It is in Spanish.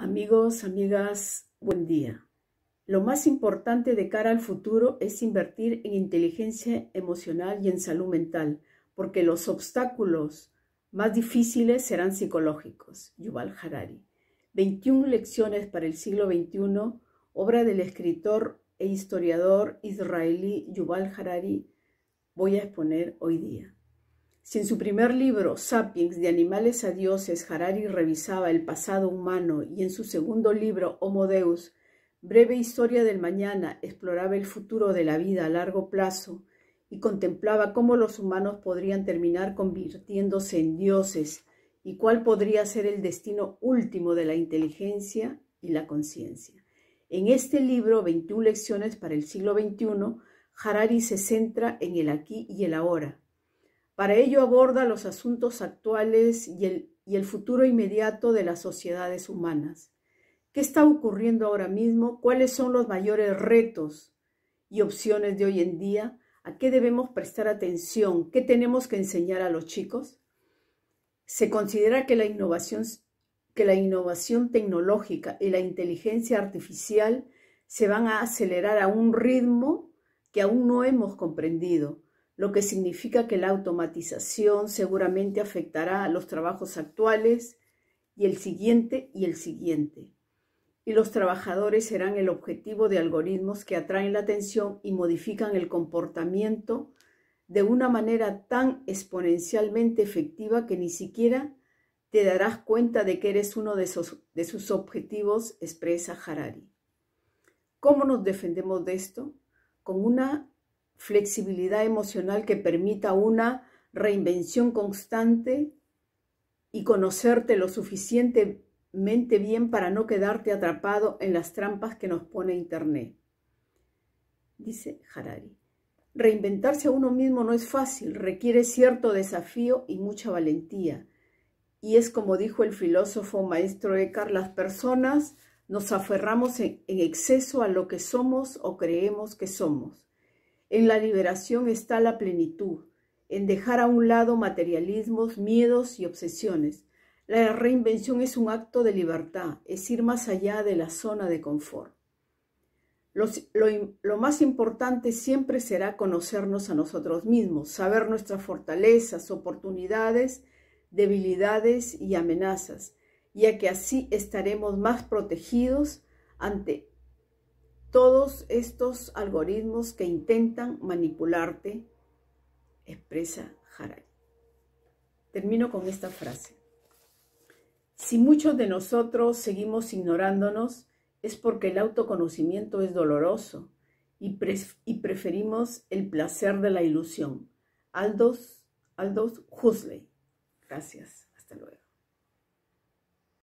Amigos, amigas, buen día. Lo más importante de cara al futuro es invertir en inteligencia emocional y en salud mental, porque los obstáculos más difíciles serán psicológicos. Yuval Harari. 21 lecciones para el siglo XXI, obra del escritor e historiador israelí Yuval Harari, voy a exponer hoy día. Si en su primer libro, Sapiens, de animales a dioses, Harari revisaba el pasado humano y en su segundo libro, Homo Deus, Breve Historia del Mañana, exploraba el futuro de la vida a largo plazo y contemplaba cómo los humanos podrían terminar convirtiéndose en dioses y cuál podría ser el destino último de la inteligencia y la conciencia. En este libro, 21 lecciones para el siglo XXI, Harari se centra en el aquí y el ahora para ello aborda los asuntos actuales y el, futuro inmediato de las sociedades humanas. ¿Qué está ocurriendo ahora mismo? ¿Cuáles son los mayores retos y opciones de hoy en día? ¿A qué debemos prestar atención? ¿Qué tenemos que enseñar a los chicos? Se considera que la innovación tecnológica y la inteligencia artificial se van a acelerar a un ritmo que aún no hemos comprendido lo que significa que la automatización seguramente afectará a los trabajos actuales y el siguiente y el siguiente. Y los trabajadores serán el objetivo de algoritmos que atraen la atención y modifican el comportamiento de una manera tan exponencialmente efectiva que ni siquiera te darás cuenta de que eres uno de, de sus objetivos, expresa Harari. ¿Cómo nos defendemos de esto? Con una flexibilidad emocional que permita una reinvención constante y conocerte lo suficientemente bien para no quedarte atrapado en las trampas que nos pone Internet. Dice Harari. Reinventarse a uno mismo no es fácil, requiere cierto desafío y mucha valentía. Y es como dijo el filósofo maestro Eckhart, las personas nos aferramos en, en exceso a lo que somos o creemos que somos. En la liberación está la plenitud, en dejar a un lado materialismos, miedos y obsesiones. La reinvención es un acto de libertad, es ir más allá de la zona de confort. Lo, más importante siempre será conocernos a nosotros mismos, saber nuestras fortalezas, oportunidades, debilidades y amenazas, ya que así estaremos más protegidos ante todos estos algoritmos que intentan manipularte, expresa Harari. Termino con esta frase. Si muchos de nosotros seguimos ignorándonos, es porque el autoconocimiento es doloroso y, y preferimos el placer de la ilusión. Aldous, Aldous Huxley. Gracias. Hasta luego.